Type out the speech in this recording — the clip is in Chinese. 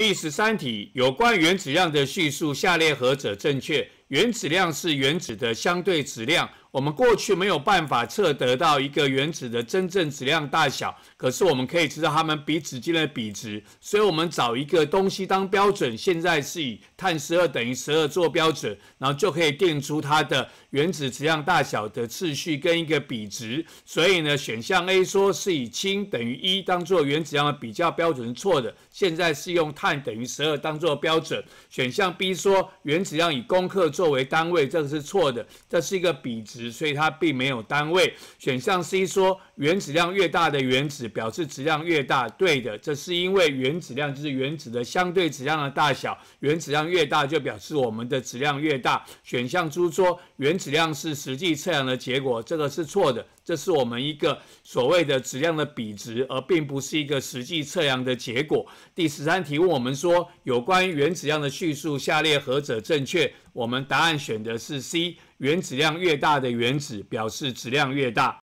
第十三题，有关原子量的叙述，下列何者正确？原子量是原子的相对质量，我们过去没有办法测得到一个原子的真正质量大小，可是我们可以知道它们彼此间的比值，所以我们找一个东西当标准，现在是以碳十二等于十二做标准，然后就可以定出它的原子质量大小的次序跟一个比值。所以呢，选项 A 说是以氢等于一当做原子量的比较标准是错的，现在是用碳等于十二当做标准。选项 B 说原子量以功克。作为单位，这个是错的，这是一个比值，所以它并没有单位。选项 C 说原子量越大的原子表示质量越大，对的，这是因为原子量就是原子的相对质量的大小，原子量越大就表示我们的质量越大。选项 D 说原子量是实际测量的结果，这个是错的，这是我们一个所谓的质量的比值，而并不是一个实际测量的结果。第十三题问我们说有关原子量的叙述，下列何者正确？我们答案选的是 C，原子量越大的原子，表示质量越大。